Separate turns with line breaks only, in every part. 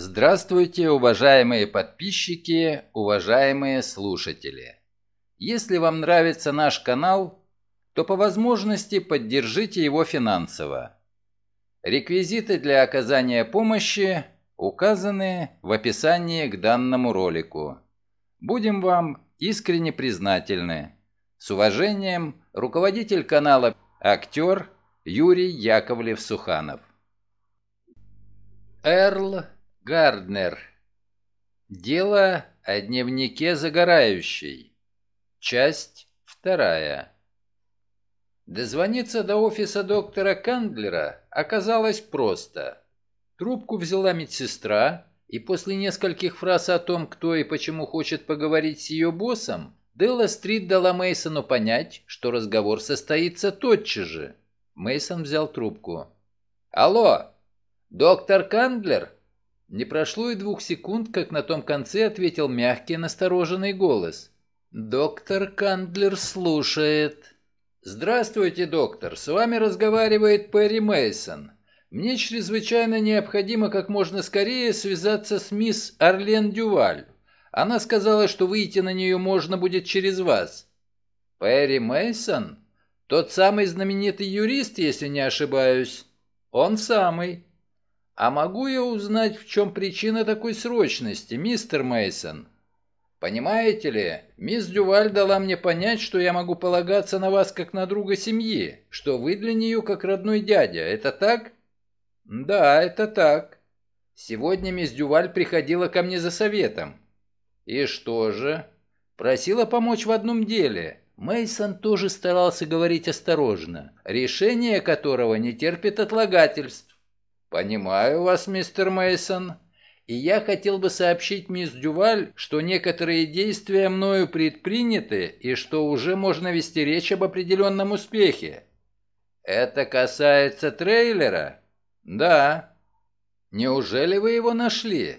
Здравствуйте, уважаемые подписчики, уважаемые слушатели. Если вам нравится наш канал, то по возможности поддержите его финансово. Реквизиты для оказания помощи указаны в описании к данному ролику. Будем вам искренне признательны. С уважением, руководитель канала «Актер» Юрий Яковлев-Суханов. Эрл Гарднер. Дело о дневнике загорающей. Часть вторая. Дозвониться до офиса доктора Кандлера оказалось просто. Трубку взяла медсестра, и после нескольких фраз о том, кто и почему хочет поговорить с ее боссом, Делла Стрит дала Мейсону понять, что разговор состоится тотчас же. Мейсон взял трубку. «Алло, доктор Кандлер?» Не прошло и двух секунд, как на том конце ответил мягкий, настороженный голос. «Доктор Кандлер слушает». «Здравствуйте, доктор. С вами разговаривает Перри Мейсон. Мне чрезвычайно необходимо как можно скорее связаться с мисс Орлен Дюваль. Она сказала, что выйти на нее можно будет через вас». «Перри Мейсон? Тот самый знаменитый юрист, если не ошибаюсь?» «Он самый». «А могу я узнать, в чем причина такой срочности, мистер Мейсон? «Понимаете ли, мисс Дюваль дала мне понять, что я могу полагаться на вас как на друга семьи, что вы для нее как родной дядя, это так?» «Да, это так. Сегодня мисс Дюваль приходила ко мне за советом». «И что же?» «Просила помочь в одном деле». Мейсон тоже старался говорить осторожно, решение которого не терпит отлагательств. Понимаю вас, мистер Мейсон. И я хотел бы сообщить мисс Дюваль, что некоторые действия мною предприняты и что уже можно вести речь об определенном успехе. Это касается трейлера? Да. Неужели вы его нашли?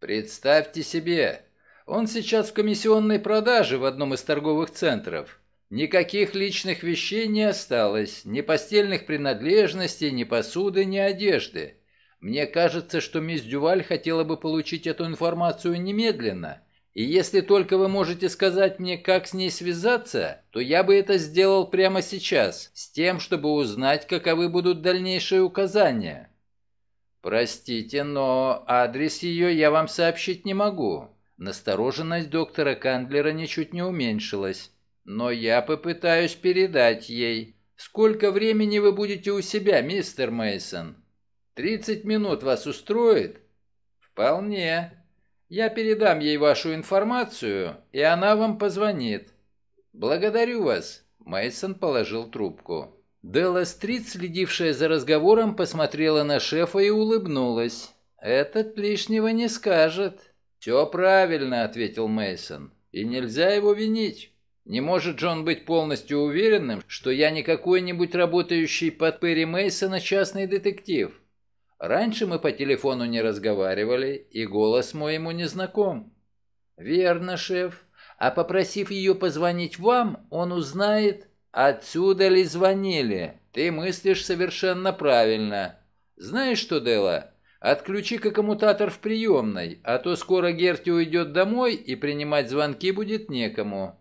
Представьте себе, он сейчас в комиссионной продаже в одном из торговых центров. Никаких личных вещей не осталось, ни постельных принадлежностей, ни посуды, ни одежды. Мне кажется, что мисс Дюваль хотела бы получить эту информацию немедленно. И если только вы можете сказать мне, как с ней связаться, то я бы это сделал прямо сейчас, с тем, чтобы узнать, каковы будут дальнейшие указания. Простите, но адрес ее я вам сообщить не могу. Настороженность доктора Кандлера ничуть не уменьшилась. Но я попытаюсь передать ей. Сколько времени вы будете у себя, мистер Мейсон? 30 минут вас устроит? Вполне. Я передам ей вашу информацию, и она вам позвонит. Благодарю вас. Мейсон положил трубку. Делла Стрит, следившая за разговором, посмотрела на шефа и улыбнулась. «Этот лишнего не скажет». «Все правильно», — ответил Мейсон. «И нельзя его винить». Не может же он быть полностью уверенным, что я не какой-нибудь работающий под Перри Мейсона частный детектив. Раньше мы по телефону не разговаривали, и голос мой ему не знаком. Верно, шеф. А попросив ее позвонить вам, он узнает, отсюда ли звонили. Ты мыслишь совершенно правильно. Знаешь что, Дела? Отключи-ка коммутатор в приемной, а то скоро Герти уйдет домой, и принимать звонки будет некому.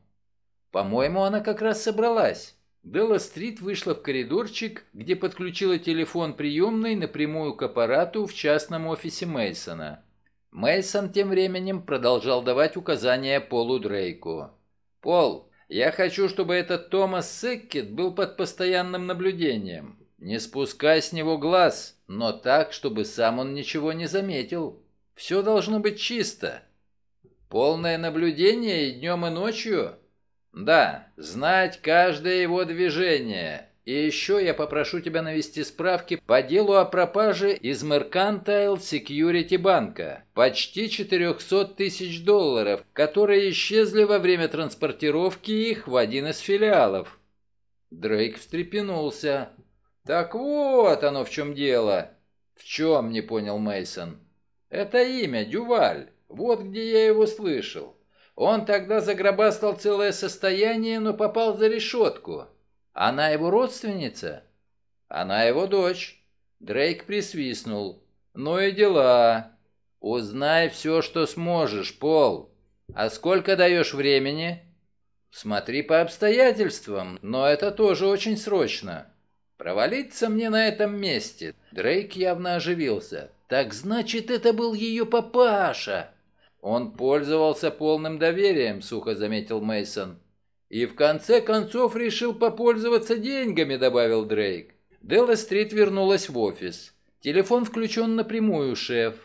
По-моему, она как раз собралась. Делла Стрит вышла в коридорчик, где подключила телефон приемной напрямую к аппарату в частном офисе Мейсона. Мейсон тем временем продолжал давать указания Полу Дрейку. «Пол, я хочу, чтобы этот Томас Секкет был под постоянным наблюдением. Не спускай с него глаз, но так, чтобы сам он ничего не заметил. Все должно быть чисто». «Полное наблюдение и днем, и ночью?» Да, знать каждое его движение. И еще я попрошу тебя навести справки по делу о пропаже из Mercantile Security банка. Почти 400 тысяч долларов, которые исчезли во время транспортировки их в один из филиалов. Дрейк встрепенулся. Так вот оно в чем дело. В чем, не понял Мейсон. Это имя, Дюваль. Вот где я его слышал. Он тогда загробастал целое состояние, но попал за решетку. Она его родственница? Она его дочь. Дрейк присвистнул. Ну и дела. Узнай все, что сможешь, Пол. А сколько даешь времени? Смотри по обстоятельствам, но это тоже очень срочно. Провалиться мне на этом месте. Дрейк явно оживился. Так значит, это был ее папаша. Он пользовался полным доверием, сухо заметил Мейсон. И в конце концов решил попользоваться деньгами, добавил Дрейк. Делла Стрит вернулась в офис. Телефон включен напрямую, шеф.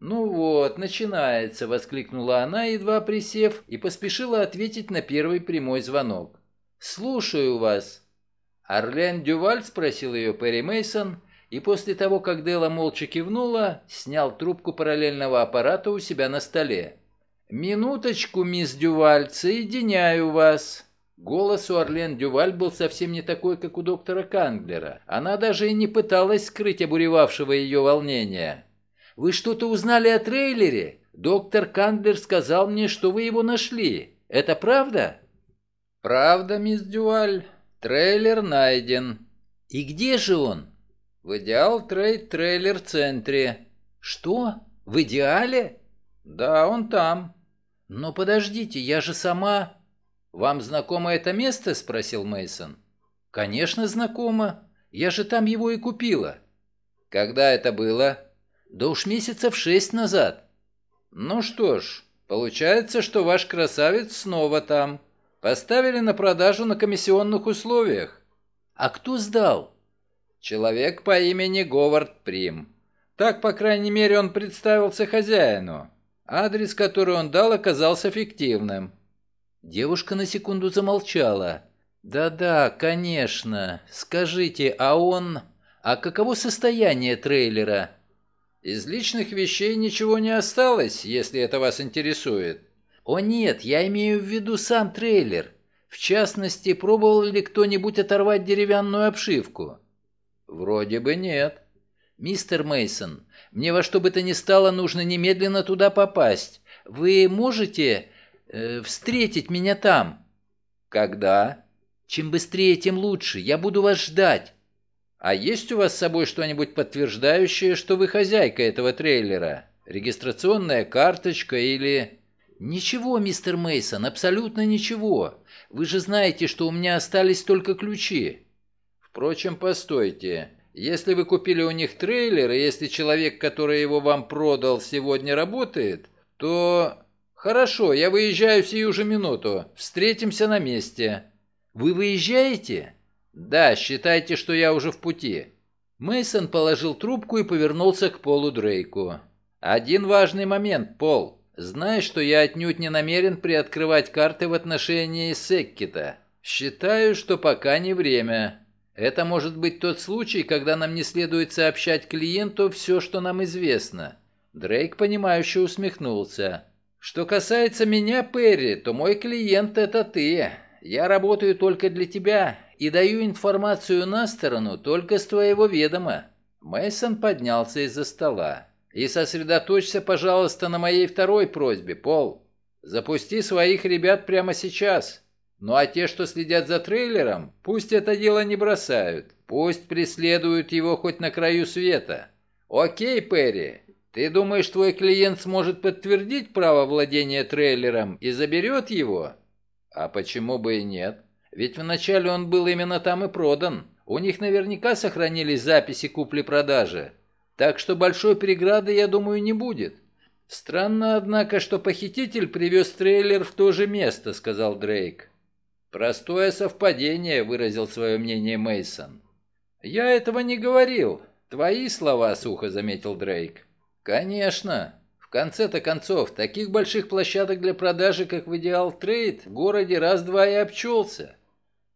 Ну вот, начинается, воскликнула она, едва присев, и поспешила ответить на первый прямой звонок. Слушаю вас. Орлен Дюваль спросил ее Перри Мейсон и после того, как Дела молча кивнула, снял трубку параллельного аппарата у себя на столе. «Минуточку, мисс Дюваль, соединяю вас». Голос у Орлен Дюваль был совсем не такой, как у доктора Канглера. Она даже и не пыталась скрыть обуревавшего ее волнения. «Вы что-то узнали о трейлере? Доктор Канглер сказал мне, что вы его нашли. Это правда?» «Правда, мисс Дюваль. Трейлер найден». «И где же он?» В идеал трейд-трейлер-центре. Что? В идеале? Да, он там. Но подождите, я же сама... Вам знакомо это место? Спросил Мейсон. Конечно, знакомо. Я же там его и купила. Когда это было? Да уж месяцев шесть назад. Ну что ж, получается, что ваш красавец снова там. Поставили на продажу на комиссионных условиях. А кто сдал? Человек по имени Говард Прим. Так, по крайней мере, он представился хозяину. Адрес, который он дал, оказался фиктивным. Девушка на секунду замолчала. «Да-да, конечно. Скажите, а он... А каково состояние трейлера?» «Из личных вещей ничего не осталось, если это вас интересует». «О нет, я имею в виду сам трейлер. В частности, пробовал ли кто-нибудь оторвать деревянную обшивку?» Вроде бы нет. Мистер Мейсон, мне во что бы то ни стало нужно немедленно туда попасть. Вы можете э, встретить меня там? Когда? Чем быстрее, тем лучше. Я буду вас ждать. А есть у вас с собой что-нибудь подтверждающее, что вы хозяйка этого трейлера? Регистрационная карточка или Ничего, мистер Мейсон, абсолютно ничего. Вы же знаете, что у меня остались только ключи. Впрочем, постойте. Если вы купили у них трейлер, и если человек, который его вам продал, сегодня работает, то... Хорошо, я выезжаю в сию же минуту. Встретимся на месте. Вы выезжаете? Да, считайте, что я уже в пути. Мейсон положил трубку и повернулся к Полу Дрейку. Один важный момент, Пол. знаешь, что я отнюдь не намерен приоткрывать карты в отношении Секкита. Считаю, что пока не время. Это может быть тот случай, когда нам не следует сообщать клиенту все, что нам известно». Дрейк, понимающе усмехнулся. «Что касается меня, Перри, то мой клиент – это ты. Я работаю только для тебя и даю информацию на сторону только с твоего ведома». Мейсон поднялся из-за стола. «И сосредоточься, пожалуйста, на моей второй просьбе, Пол. Запусти своих ребят прямо сейчас. Ну а те, что следят за трейлером, пусть это дело не бросают. Пусть преследуют его хоть на краю света. Окей, Перри, ты думаешь, твой клиент сможет подтвердить право владения трейлером и заберет его? А почему бы и нет? Ведь вначале он был именно там и продан. У них наверняка сохранились записи купли-продажи. Так что большой преграды, я думаю, не будет. Странно, однако, что похититель привез трейлер в то же место, сказал Дрейк. Простое совпадение, выразил свое мнение Мейсон. Я этого не говорил. Твои слова, сухо заметил Дрейк. Конечно. В конце-то концов, таких больших площадок для продажи, как в Идеал Трейд, в городе раз-два и обчелся.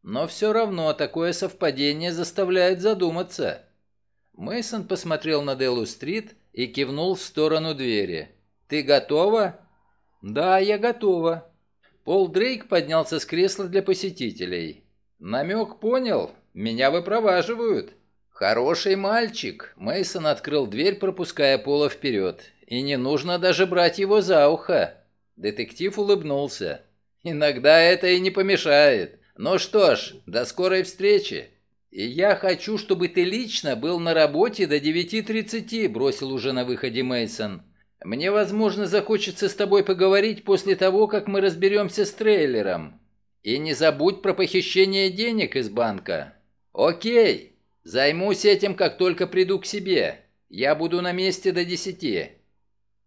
Но все равно такое совпадение заставляет задуматься. Мейсон посмотрел на Делу Стрит и кивнул в сторону двери. Ты готова? Да, я готова. Пол Дрейк поднялся с кресла для посетителей. «Намек понял? Меня выпроваживают». «Хороший мальчик!» Мейсон открыл дверь, пропуская Пола вперед. «И не нужно даже брать его за ухо!» Детектив улыбнулся. «Иногда это и не помешает. Ну что ж, до скорой встречи!» «И я хочу, чтобы ты лично был на работе до 9.30», бросил уже на выходе Мейсон. Мне, возможно, захочется с тобой поговорить после того, как мы разберемся с трейлером. И не забудь про похищение денег из банка. Окей, займусь этим, как только приду к себе. Я буду на месте до десяти».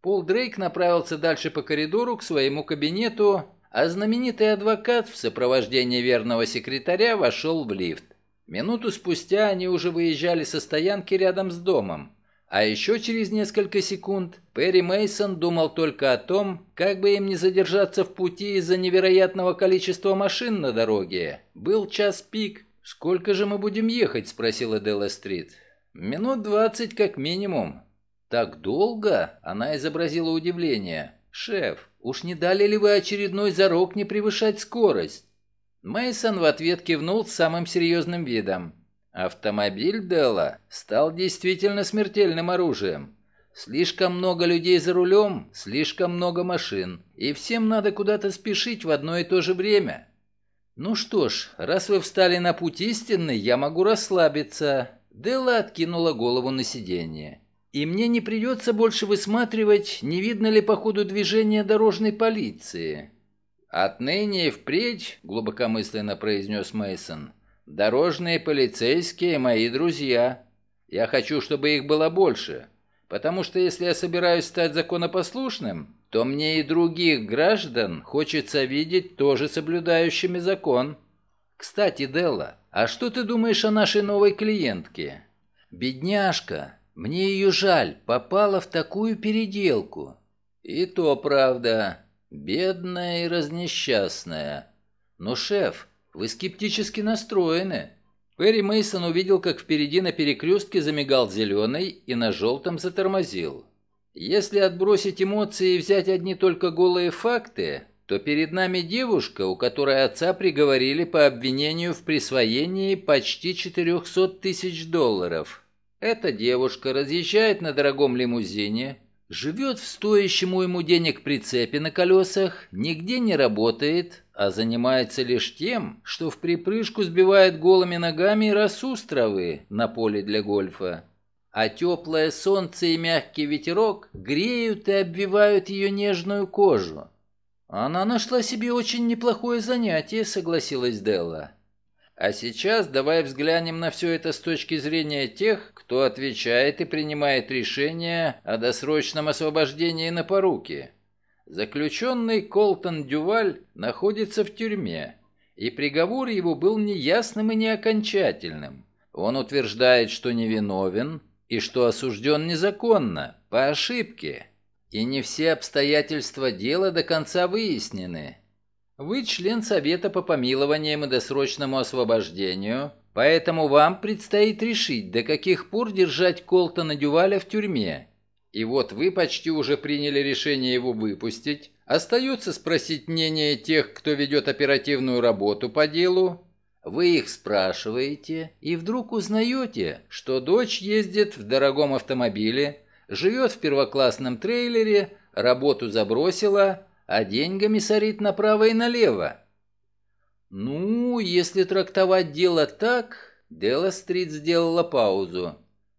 Пол Дрейк направился дальше по коридору к своему кабинету, а знаменитый адвокат в сопровождении верного секретаря вошел в лифт. Минуту спустя они уже выезжали со стоянки рядом с домом. А еще через несколько секунд Перри Мейсон думал только о том, как бы им не задержаться в пути из-за невероятного количества машин на дороге. Был час пик. «Сколько же мы будем ехать?» – спросила Делла Стрит. «Минут двадцать как минимум». «Так долго?» – она изобразила удивление. «Шеф, уж не дали ли вы очередной зарок не превышать скорость?» Мейсон в ответ кивнул с самым серьезным видом. Автомобиль Делла стал действительно смертельным оружием. Слишком много людей за рулем, слишком много машин, и всем надо куда-то спешить в одно и то же время. Ну что ж, раз вы встали на путь истинный, я могу расслабиться. Делла откинула голову на сиденье. И мне не придется больше высматривать, не видно ли по ходу движения дорожной полиции. Отныне и впредь, глубокомысленно произнес Мейсон, Дорожные полицейские – мои друзья. Я хочу, чтобы их было больше. Потому что если я собираюсь стать законопослушным, то мне и других граждан хочется видеть тоже соблюдающими закон. Кстати, Делла, а что ты думаешь о нашей новой клиентке? Бедняжка, мне ее жаль, попала в такую переделку. И то правда, бедная и разнесчастная. Но, шеф, вы скептически настроены. Перри Мейсон увидел, как впереди на перекрестке замигал зеленый и на желтом затормозил. Если отбросить эмоции и взять одни только голые факты, то перед нами девушка, у которой отца приговорили по обвинению в присвоении почти 400 тысяч долларов. Эта девушка разъезжает на дорогом лимузине, живет в стоящему ему денег прицепе на колесах, нигде не работает, а занимается лишь тем, что в припрыжку сбивает голыми ногами росу с травы на поле для гольфа. А теплое солнце и мягкий ветерок греют и обвивают ее нежную кожу. «Она нашла себе очень неплохое занятие», — согласилась Делла. А сейчас давай взглянем на все это с точки зрения тех, кто отвечает и принимает решение о досрочном освобождении на поруки. Заключенный Колтон Дюваль находится в тюрьме, и приговор его был неясным и неокончательным. Он утверждает, что невиновен и что осужден незаконно, по ошибке, и не все обстоятельства дела до конца выяснены. Вы член Совета по помилованиям и досрочному освобождению, поэтому вам предстоит решить, до каких пор держать Колтона Дюваля в тюрьме и вот вы почти уже приняли решение его выпустить. Остается спросить мнение тех, кто ведет оперативную работу по делу. Вы их спрашиваете и вдруг узнаете, что дочь ездит в дорогом автомобиле, живет в первоклассном трейлере, работу забросила, а деньгами сорит направо и налево. Ну, если трактовать дело так, Делла Стрит сделала паузу.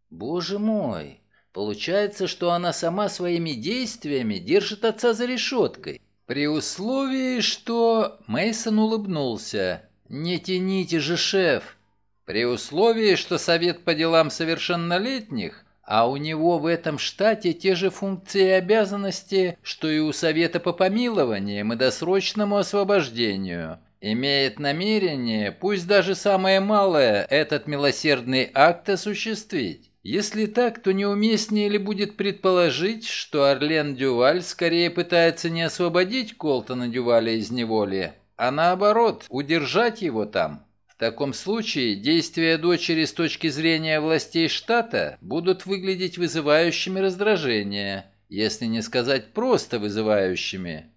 Боже мой, Получается, что она сама своими действиями держит отца за решеткой. При условии, что... Мейсон улыбнулся. «Не тяните же, шеф!» При условии, что Совет по делам совершеннолетних, а у него в этом штате те же функции и обязанности, что и у Совета по помилованиям и досрочному освобождению, имеет намерение, пусть даже самое малое, этот милосердный акт осуществить. Если так, то неуместнее ли будет предположить, что Орлен Дюваль скорее пытается не освободить Колтона Дюваля из неволи, а наоборот, удержать его там? В таком случае действия дочери с точки зрения властей штата будут выглядеть вызывающими раздражение, если не сказать просто вызывающими.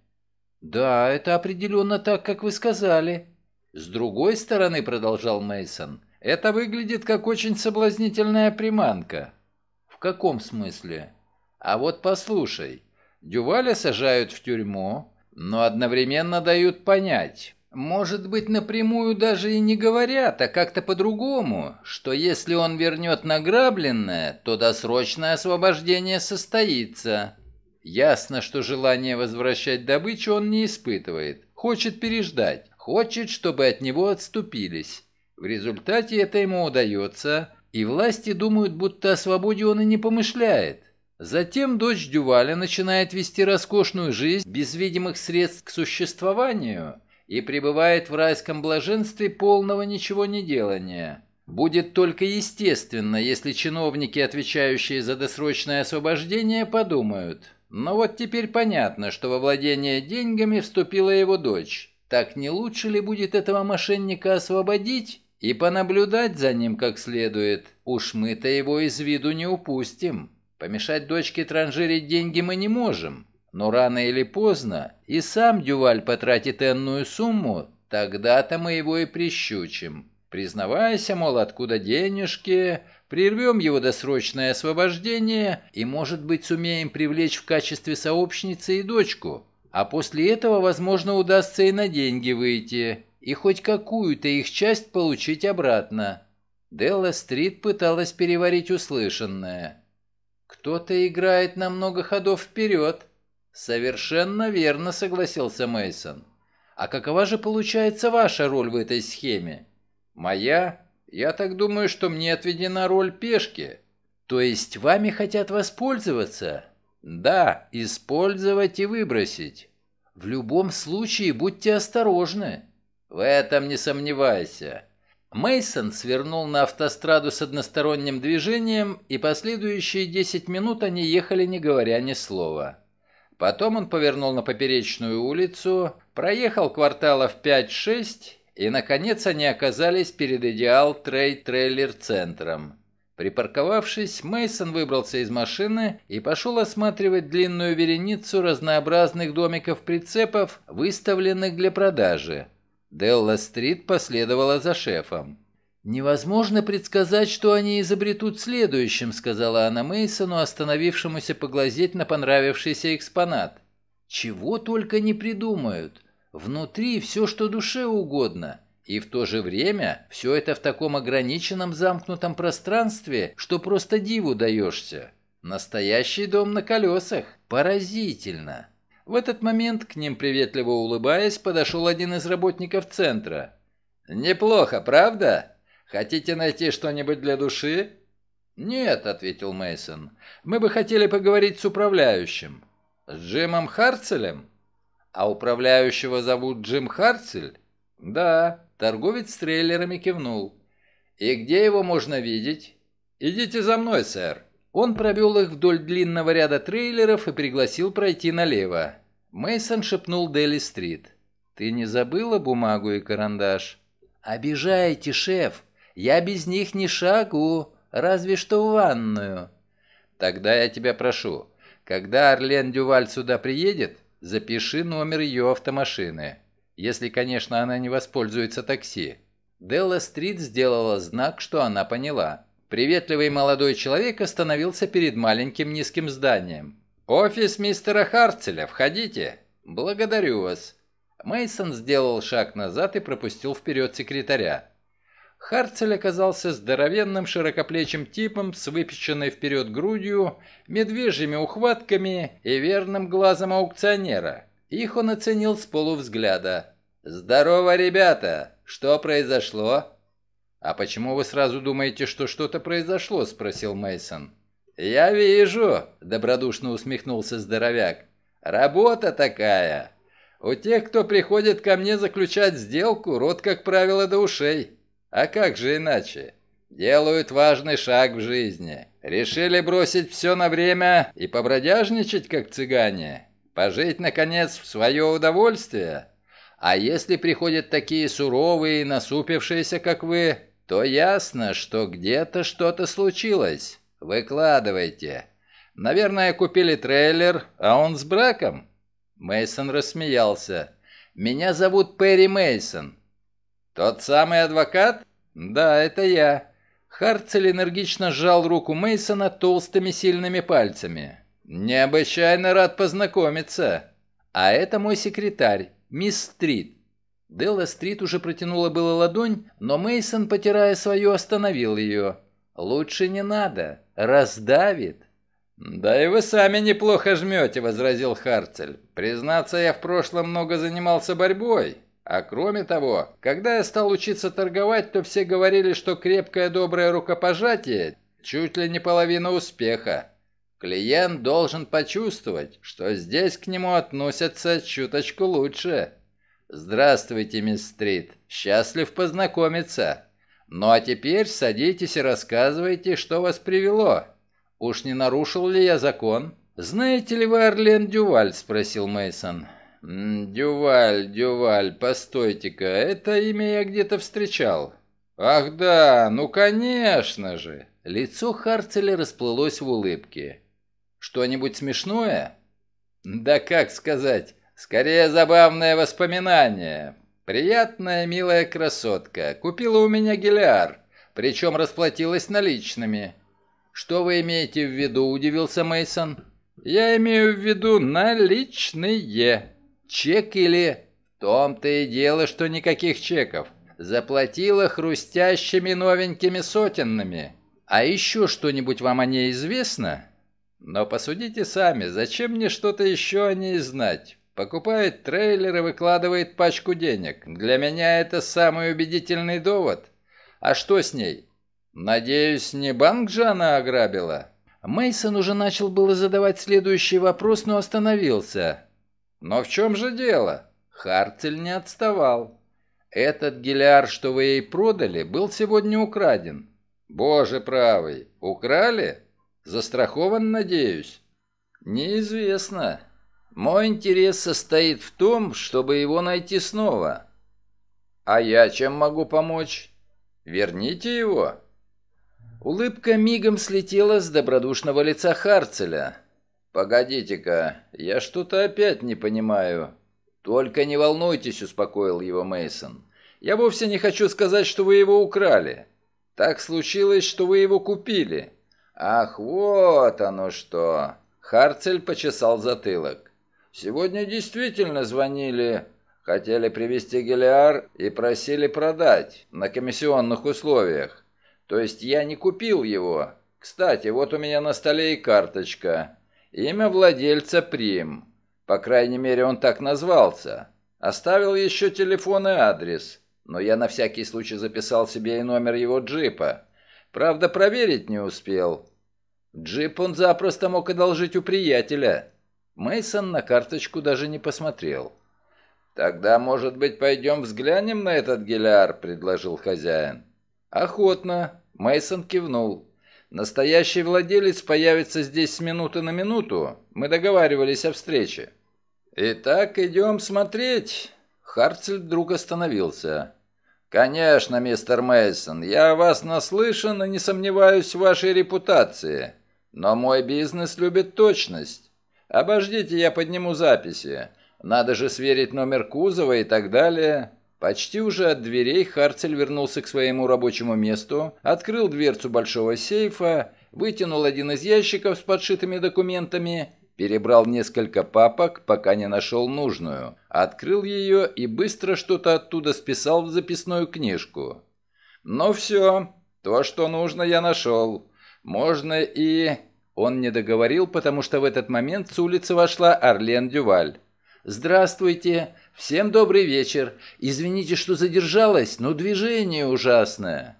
«Да, это определенно так, как вы сказали». «С другой стороны», — продолжал Мейсон, — это выглядит как очень соблазнительная приманка. В каком смысле? А вот послушай. Дюваля сажают в тюрьму, но одновременно дают понять, может быть, напрямую даже и не говорят, а как-то по-другому, что если он вернет награбленное, то досрочное освобождение состоится. Ясно, что желание возвращать добычу он не испытывает. Хочет переждать, хочет, чтобы от него отступились. В результате это ему удается, и власти думают, будто о свободе он и не помышляет. Затем дочь Дюваля начинает вести роскошную жизнь без видимых средств к существованию и пребывает в райском блаженстве полного ничего не делания. Будет только естественно, если чиновники, отвечающие за досрочное освобождение, подумают. Но вот теперь понятно, что во владение деньгами вступила его дочь. Так не лучше ли будет этого мошенника освободить и понаблюдать за ним как следует. Уж мы-то его из виду не упустим. Помешать дочке транжирить деньги мы не можем. Но рано или поздно и сам Дюваль потратит энную сумму, тогда-то мы его и прищучим. Признавайся, мол, откуда денежки, прервем его досрочное освобождение и, может быть, сумеем привлечь в качестве сообщницы и дочку. А после этого, возможно, удастся и на деньги выйти и хоть какую-то их часть получить обратно. Делла Стрит пыталась переварить услышанное. «Кто-то играет на много ходов вперед». «Совершенно верно», — согласился Мейсон. «А какова же получается ваша роль в этой схеме?» «Моя? Я так думаю, что мне отведена роль пешки». «То есть вами хотят воспользоваться?» «Да, использовать и выбросить». «В любом случае будьте осторожны. В этом не сомневайся. Мейсон свернул на автостраду с односторонним движением, и последующие 10 минут они ехали, не говоря ни слова. Потом он повернул на поперечную улицу, проехал кварталов 5-6, и, наконец, они оказались перед идеал трейд трейлер центром Припарковавшись, Мейсон выбрался из машины и пошел осматривать длинную вереницу разнообразных домиков-прицепов, выставленных для продажи – Делла-стрит последовала за шефом. «Невозможно предсказать, что они изобретут следующим», — сказала она Мейсону, остановившемуся поглазеть на понравившийся экспонат. «Чего только не придумают. Внутри все, что душе угодно. И в то же время все это в таком ограниченном замкнутом пространстве, что просто диву даешься. Настоящий дом на колесах. Поразительно!» В этот момент к ним, приветливо улыбаясь, подошел один из работников центра. «Неплохо, правда? Хотите найти что-нибудь для души?» «Нет», — ответил Мейсон. «Мы бы хотели поговорить с управляющим». «С Джимом Харцелем?» «А управляющего зовут Джим Харцель?» «Да», — торговец с трейлерами кивнул. «И где его можно видеть?» «Идите за мной, сэр». Он провел их вдоль длинного ряда трейлеров и пригласил пройти налево. Мейсон шепнул Дели Стрит. «Ты не забыла бумагу и карандаш?» «Обижаете, шеф! Я без них ни шагу, разве что в ванную!» «Тогда я тебя прошу, когда Орлен Дюваль сюда приедет, запиши номер ее автомашины. Если, конечно, она не воспользуется такси». Делла Стрит сделала знак, что она поняла. Приветливый молодой человек остановился перед маленьким низким зданием. «Офис мистера Харцеля, входите!» «Благодарю вас!» Мейсон сделал шаг назад и пропустил вперед секретаря. Харцель оказался здоровенным широкоплечим типом с выпеченной вперед грудью, медвежьими ухватками и верным глазом аукционера. Их он оценил с полувзгляда. «Здорово, ребята! Что произошло?» А почему вы сразу думаете, что что-то произошло? спросил Мейсон. Я вижу, добродушно усмехнулся здоровяк. Работа такая. У тех, кто приходит ко мне заключать сделку, рот, как правило, до ушей. А как же иначе? Делают важный шаг в жизни. Решили бросить все на время и побродяжничать, как цыгане. Пожить, наконец, в свое удовольствие. А если приходят такие суровые и насупившиеся, как вы, то ясно, что где-то что-то случилось. Выкладывайте. Наверное, купили трейлер, а он с браком. Мейсон рассмеялся. Меня зовут Перри Мейсон. Тот самый адвокат? Да, это я. Харцель энергично сжал руку Мейсона толстыми сильными пальцами. Необычайно рад познакомиться. А это мой секретарь, мисс Стрит. Делла Стрит уже протянула было ладонь, но Мейсон, потирая свою, остановил ее. «Лучше не надо. Раздавит». «Да и вы сами неплохо жмете», — возразил Харцель. «Признаться, я в прошлом много занимался борьбой. А кроме того, когда я стал учиться торговать, то все говорили, что крепкое доброе рукопожатие — чуть ли не половина успеха. Клиент должен почувствовать, что здесь к нему относятся чуточку лучше». «Здравствуйте, мисс Стрит. Счастлив познакомиться. Ну а теперь садитесь и рассказывайте, что вас привело. Уж не нарушил ли я закон?» «Знаете ли вы Орлен Дюваль?» – спросил Мейсон. «Дюваль, Дюваль, постойте-ка, это имя я где-то встречал». «Ах да, ну конечно же!» Лицо Харцеля расплылось в улыбке. «Что-нибудь смешное?» «Да как сказать, Скорее забавное воспоминание. Приятная, милая красотка. Купила у меня гелиар, причем расплатилась наличными. Что вы имеете в виду, удивился Мейсон. Я имею в виду наличные. Чек или... В том-то и дело, что никаких чеков. Заплатила хрустящими новенькими сотенными. А еще что-нибудь вам о ней известно? Но посудите сами, зачем мне что-то еще о ней знать? Покупает трейлер и выкладывает пачку денег. Для меня это самый убедительный довод. А что с ней? Надеюсь, не банк же она ограбила? Мейсон уже начал было задавать следующий вопрос, но остановился. Но в чем же дело? Харцель не отставал. Этот гелиар, что вы ей продали, был сегодня украден. Боже правый, украли? Застрахован, надеюсь? Неизвестно. Мой интерес состоит в том, чтобы его найти снова. А я чем могу помочь? Верните его. Улыбка мигом слетела с добродушного лица Харцеля. Погодите-ка, я что-то опять не понимаю. Только не волнуйтесь, успокоил его Мейсон. Я вовсе не хочу сказать, что вы его украли. Так случилось, что вы его купили. Ах, вот оно что. Харцель почесал затылок. Сегодня действительно звонили, хотели привезти Гелиар и просили продать на комиссионных условиях. То есть я не купил его. Кстати, вот у меня на столе и карточка. Имя владельца Прим. По крайней мере, он так назвался. Оставил еще телефон и адрес, но я на всякий случай записал себе и номер его джипа. Правда, проверить не успел. Джип он запросто мог одолжить у приятеля. Мейсон на карточку даже не посмотрел. «Тогда, может быть, пойдем взглянем на этот геляр?» – предложил хозяин. «Охотно!» – Мейсон кивнул. «Настоящий владелец появится здесь с минуты на минуту. Мы договаривались о встрече». «Итак, идем смотреть!» Харцель вдруг остановился. «Конечно, мистер Мейсон, я о вас наслышан и не сомневаюсь в вашей репутации. Но мой бизнес любит точность. Обождите, я подниму записи. Надо же сверить номер кузова и так далее. Почти уже от дверей Харцель вернулся к своему рабочему месту, открыл дверцу большого сейфа, вытянул один из ящиков с подшитыми документами, перебрал несколько папок, пока не нашел нужную, открыл ее и быстро что-то оттуда списал в записную книжку. «Ну все, то, что нужно, я нашел. Можно и он не договорил, потому что в этот момент с улицы вошла Арлен Дюваль. «Здравствуйте! Всем добрый вечер! Извините, что задержалась, но движение ужасное!»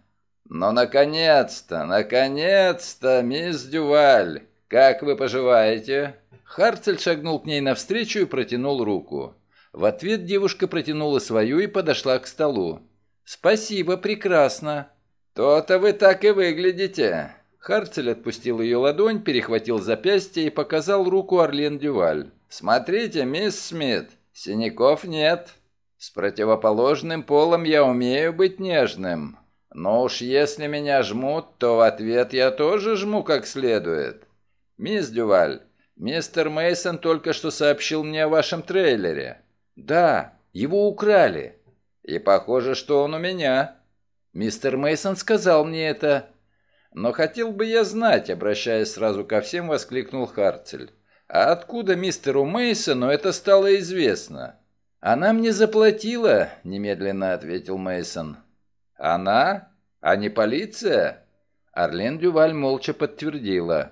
«Но наконец-то, наконец-то, мисс Дюваль! Как вы поживаете?» Харцель шагнул к ней навстречу и протянул руку. В ответ девушка протянула свою и подошла к столу. «Спасибо, прекрасно!» «То-то вы так и выглядите!» Харцель отпустил ее ладонь, перехватил запястье и показал руку Орлен Дюваль. «Смотрите, мисс Смит, синяков нет. С противоположным полом я умею быть нежным. Но уж если меня жмут, то в ответ я тоже жму как следует. Мисс Дюваль, мистер Мейсон только что сообщил мне о вашем трейлере». «Да, его украли». «И похоже, что он у меня». «Мистер Мейсон сказал мне это». «Но хотел бы я знать», — обращаясь сразу ко всем, воскликнул Харцель. «А откуда мистеру Мейсону это стало известно?» «Она мне заплатила», — немедленно ответил Мейсон. «Она? А не полиция?» Орлен Дюваль молча подтвердила.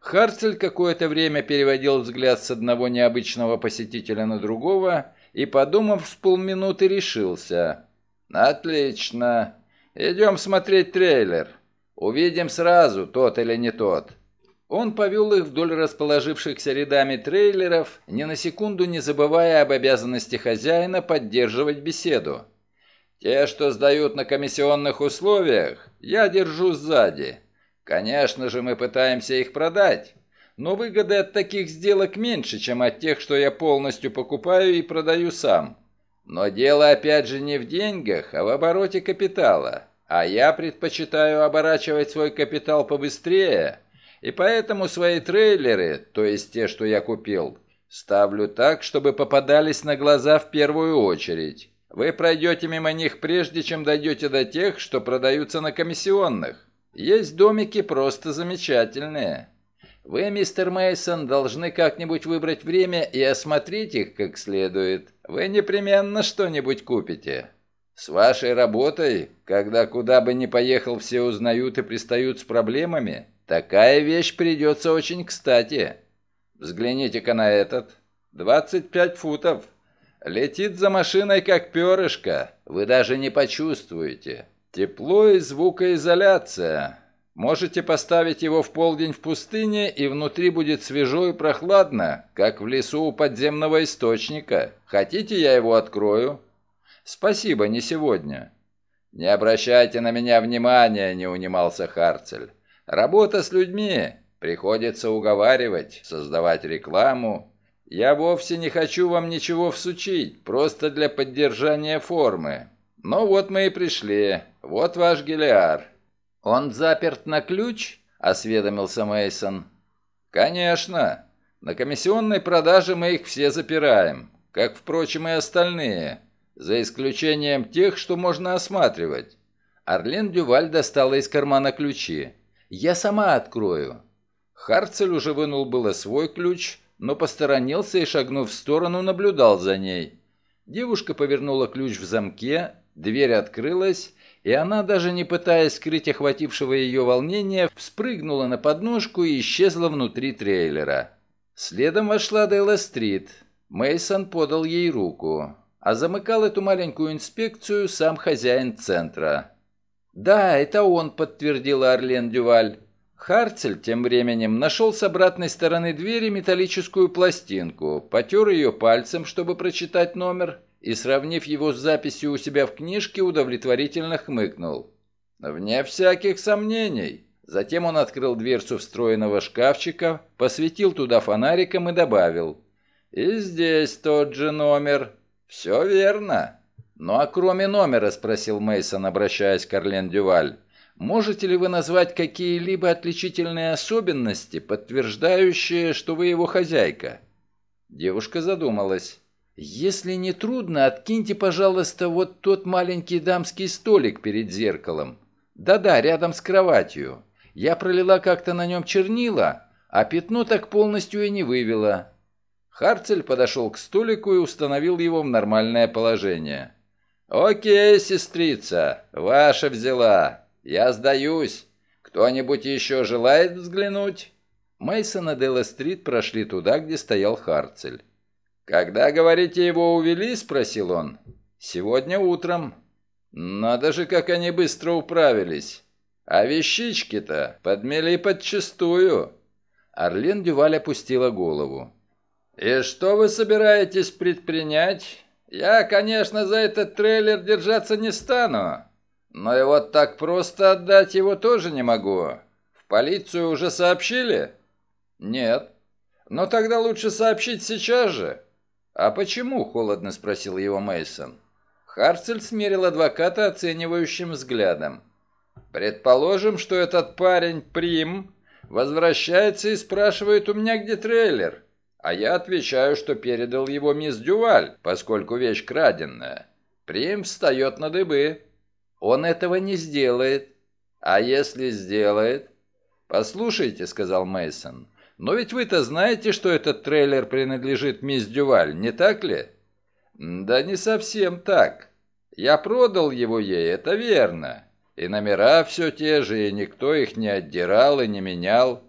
Харцель какое-то время переводил взгляд с одного необычного посетителя на другого и, подумав с полминуты, решился. «Отлично. Идем смотреть трейлер». Увидим сразу, тот или не тот». Он повел их вдоль расположившихся рядами трейлеров, ни на секунду не забывая об обязанности хозяина поддерживать беседу. «Те, что сдают на комиссионных условиях, я держу сзади. Конечно же, мы пытаемся их продать». Но выгоды от таких сделок меньше, чем от тех, что я полностью покупаю и продаю сам. Но дело опять же не в деньгах, а в обороте капитала. А я предпочитаю оборачивать свой капитал побыстрее, и поэтому свои трейлеры, то есть те, что я купил, ставлю так, чтобы попадались на глаза в первую очередь. Вы пройдете мимо них прежде, чем дойдете до тех, что продаются на комиссионных. Есть домики просто замечательные. Вы, мистер Мейсон, должны как-нибудь выбрать время и осмотреть их как следует. Вы непременно что-нибудь купите. С вашей работой, когда куда бы ни поехал, все узнают и пристают с проблемами, такая вещь придется очень кстати. Взгляните-ка на этот. 25 футов. Летит за машиной, как перышко. Вы даже не почувствуете. Тепло и звукоизоляция. Можете поставить его в полдень в пустыне, и внутри будет свежо и прохладно, как в лесу у подземного источника. Хотите, я его открою? Спасибо, не сегодня». «Не обращайте на меня внимания», — не унимался Харцель. «Работа с людьми. Приходится уговаривать, создавать рекламу. Я вовсе не хочу вам ничего всучить, просто для поддержания формы. Но ну вот мы и пришли. Вот ваш Гелиар». «Он заперт на ключ?» — осведомился Мейсон. «Конечно. На комиссионной продаже мы их все запираем, как, впрочем, и остальные». За исключением тех, что можно осматривать. Орлен Дюваль достала из кармана ключи. «Я сама открою». Харцель уже вынул было свой ключ, но посторонился и, шагнув в сторону, наблюдал за ней. Девушка повернула ключ в замке, дверь открылась, и она, даже не пытаясь скрыть охватившего ее волнения, вспрыгнула на подножку и исчезла внутри трейлера. Следом вошла Дейла Стрит. Мейсон подал ей руку. А замыкал эту маленькую инспекцию сам хозяин центра. «Да, это он», — подтвердила Орлен Дюваль. Харцель тем временем нашел с обратной стороны двери металлическую пластинку, потер ее пальцем, чтобы прочитать номер, и, сравнив его с записью у себя в книжке, удовлетворительно хмыкнул. «Вне всяких сомнений». Затем он открыл дверцу встроенного шкафчика, посветил туда фонариком и добавил. «И здесь тот же номер». «Все верно. Ну а кроме номера, спросил Мейсон, обращаясь к Орлен Дюваль, можете ли вы назвать какие-либо отличительные особенности, подтверждающие, что вы его хозяйка? Девушка задумалась. «Если не трудно, откиньте, пожалуйста, вот тот маленький дамский столик перед зеркалом. Да-да, рядом с кроватью. Я пролила как-то на нем чернила, а пятно так полностью и не вывела. Харцель подошел к столику и установил его в нормальное положение. «Окей, сестрица, ваша взяла. Я сдаюсь. Кто-нибудь еще желает взглянуть?» Мейсон и Делла Стрит прошли туда, где стоял Харцель. «Когда, говорите, его увели?» – спросил он. «Сегодня утром». «Надо же, как они быстро управились. А вещички-то подмели подчистую». Орлен Дюваль опустила голову. «И что вы собираетесь предпринять? Я, конечно, за этот трейлер держаться не стану, но и вот так просто отдать его тоже не могу. В полицию уже сообщили?» «Нет». «Но тогда лучше сообщить сейчас же». «А почему?» – холодно спросил его Мейсон. Харцель смерил адвоката оценивающим взглядом. «Предположим, что этот парень, Прим, возвращается и спрашивает у меня, где трейлер. А я отвечаю, что передал его мисс Дюваль, поскольку вещь краденная. Прим встает на дыбы. Он этого не сделает. А если сделает? Послушайте, сказал Мейсон. Но ведь вы-то знаете, что этот трейлер принадлежит мисс Дюваль, не так ли? Да не совсем так. Я продал его ей, это верно. И номера все те же, и никто их не отдирал и не менял.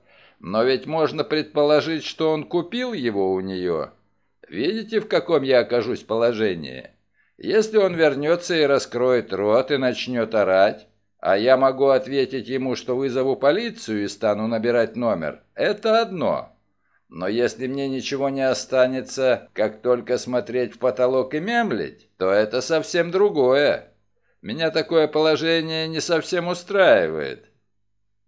Но ведь можно предположить, что он купил его у нее. Видите, в каком я окажусь положении? Если он вернется и раскроет рот и начнет орать, а я могу ответить ему, что вызову полицию и стану набирать номер, это одно. Но если мне ничего не останется, как только смотреть в потолок и мямлить, то это совсем другое. Меня такое положение не совсем устраивает.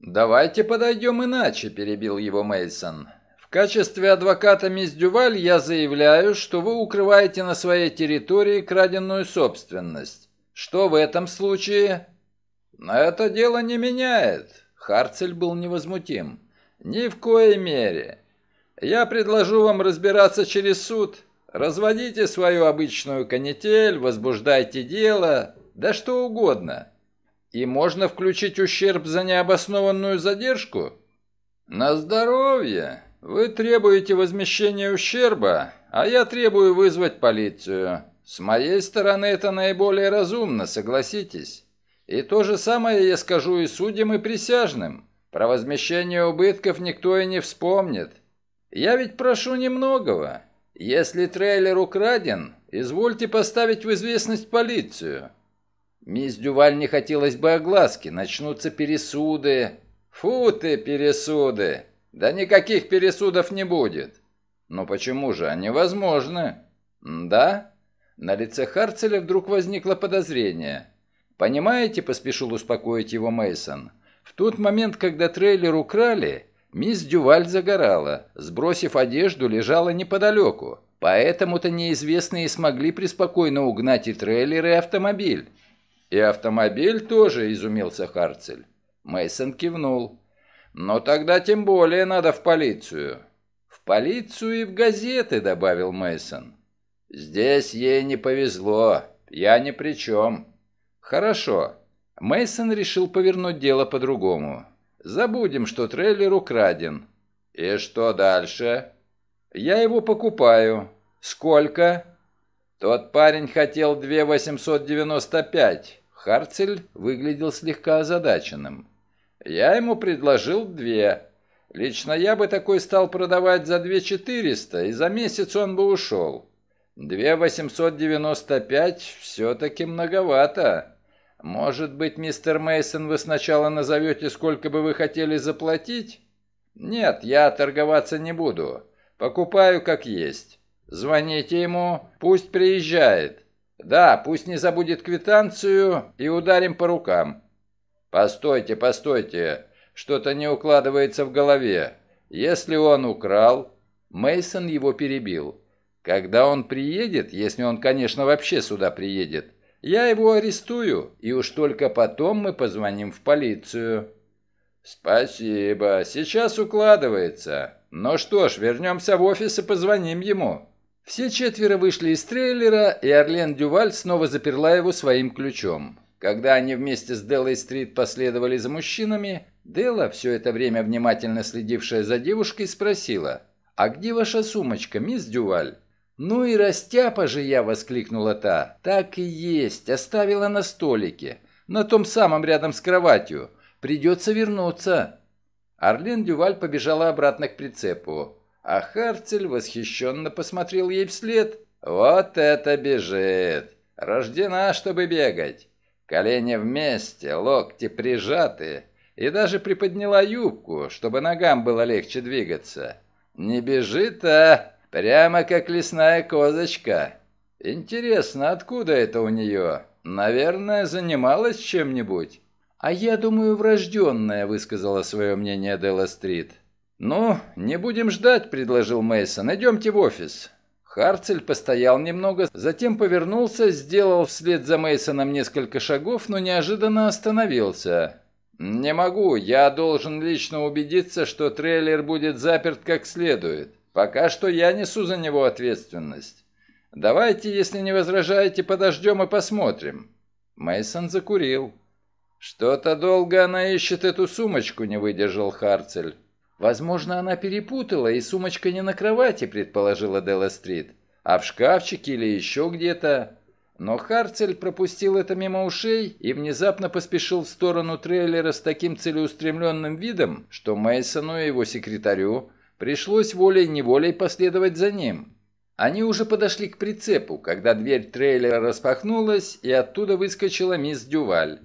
Давайте подойдем иначе, перебил его Мейсон. В качестве адвоката мисс Дюваль я заявляю, что вы укрываете на своей территории краденную собственность. Что в этом случае? Но это дело не меняет. Харцель был невозмутим. Ни в коей мере. Я предложу вам разбираться через суд. Разводите свою обычную канитель, возбуждайте дело, да что угодно. И можно включить ущерб за необоснованную задержку? На здоровье. Вы требуете возмещения ущерба, а я требую вызвать полицию. С моей стороны это наиболее разумно, согласитесь. И то же самое я скажу и судьям, и присяжным. Про возмещение убытков никто и не вспомнит. Я ведь прошу немногого. Если трейлер украден, извольте поставить в известность полицию. Мисс Дюваль не хотелось бы огласки, начнутся пересуды. Фу ты, пересуды! Да никаких пересудов не будет. Но почему же они а возможны? Да? На лице Харцеля вдруг возникло подозрение. Понимаете, поспешил успокоить его Мейсон. В тот момент, когда трейлер украли, мисс Дюваль загорала, сбросив одежду, лежала неподалеку. Поэтому-то неизвестные смогли преспокойно угнать и трейлер, и автомобиль. «И автомобиль тоже?» – изумился Харцель. Мейсон кивнул. «Но тогда тем более надо в полицию». «В полицию и в газеты», – добавил Мейсон. «Здесь ей не повезло. Я ни при чем». «Хорошо». Мейсон решил повернуть дело по-другому. «Забудем, что трейлер украден». «И что дальше?» «Я его покупаю». «Сколько?» Тот парень хотел 2895. Харцель выглядел слегка озадаченным. Я ему предложил две. Лично я бы такой стал продавать за 2400, и за месяц он бы ушел. 2895 все-таки многовато. Может быть, мистер Мейсон, вы сначала назовете, сколько бы вы хотели заплатить? Нет, я торговаться не буду. Покупаю как есть. Звоните ему, пусть приезжает. Да, пусть не забудет квитанцию и ударим по рукам. Постойте, постойте, что-то не укладывается в голове. Если он украл, Мейсон его перебил. Когда он приедет, если он, конечно, вообще сюда приедет, я его арестую, и уж только потом мы позвоним в полицию. Спасибо, сейчас укладывается. Ну что ж, вернемся в офис и позвоним ему. Все четверо вышли из трейлера, и Орлен Дюваль снова заперла его своим ключом. Когда они вместе с Деллой Стрит последовали за мужчинами, Делла, все это время внимательно следившая за девушкой, спросила, «А где ваша сумочка, мисс Дюваль?» «Ну и растяпа же я!» — воскликнула та. «Так и есть, оставила на столике, на том самом рядом с кроватью. Придется вернуться». Орлен Дюваль побежала обратно к прицепу а Харцель восхищенно посмотрел ей вслед. «Вот это бежит! Рождена, чтобы бегать! Колени вместе, локти прижаты, и даже приподняла юбку, чтобы ногам было легче двигаться. Не бежит, а прямо как лесная козочка. Интересно, откуда это у нее? Наверное, занималась чем-нибудь?» «А я думаю, врожденная», — высказала свое мнение Делла Стрит. «Ну, не будем ждать», — предложил Мейсон. «Идемте в офис». Харцель постоял немного, затем повернулся, сделал вслед за Мейсоном несколько шагов, но неожиданно остановился. «Не могу, я должен лично убедиться, что трейлер будет заперт как следует. Пока что я несу за него ответственность. Давайте, если не возражаете, подождем и посмотрим». Мейсон закурил. «Что-то долго она ищет эту сумочку», — не выдержал Харцель. «Возможно, она перепутала, и сумочка не на кровати», — предположила Делла Стрит, «а в шкафчике или еще где-то». Но Харцель пропустил это мимо ушей и внезапно поспешил в сторону трейлера с таким целеустремленным видом, что Мейсону и его секретарю пришлось волей-неволей последовать за ним. Они уже подошли к прицепу, когда дверь трейлера распахнулась, и оттуда выскочила мисс Дюваль.